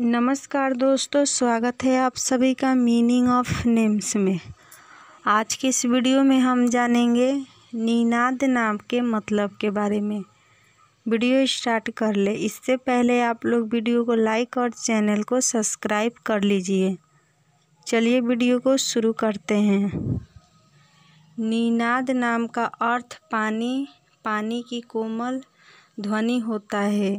नमस्कार दोस्तों स्वागत है आप सभी का मीनिंग ऑफ नेम्स में आज के इस वीडियो में हम जानेंगे नीनाद नाम के मतलब के बारे में वीडियो स्टार्ट कर ले इससे पहले आप लोग वीडियो को लाइक और चैनल को सब्सक्राइब कर लीजिए चलिए वीडियो को शुरू करते हैं नीनाद नाम का अर्थ पानी पानी की कोमल ध्वनि होता है